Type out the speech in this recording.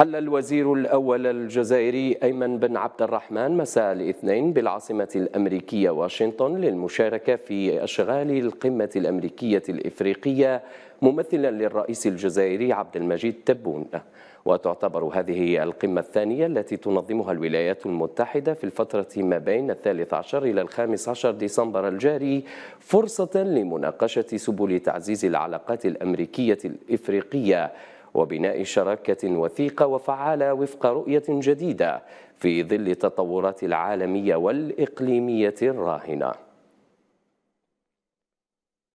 حل الوزير الأول الجزائري أيمن بن عبد الرحمن مساء الاثنين بالعاصمة الأمريكية واشنطن للمشاركة في أشغال القمة الأمريكية الإفريقية ممثلا للرئيس الجزائري عبد المجيد تبون وتعتبر هذه القمة الثانية التي تنظمها الولايات المتحدة في الفترة ما بين الثالث عشر إلى الخامس عشر ديسمبر الجاري فرصة لمناقشة سبل تعزيز العلاقات الأمريكية الإفريقية وبناء شراكة وثيقة وفعالة وفق رؤية جديدة في ظل التطورات العالمية والإقليمية الراهنة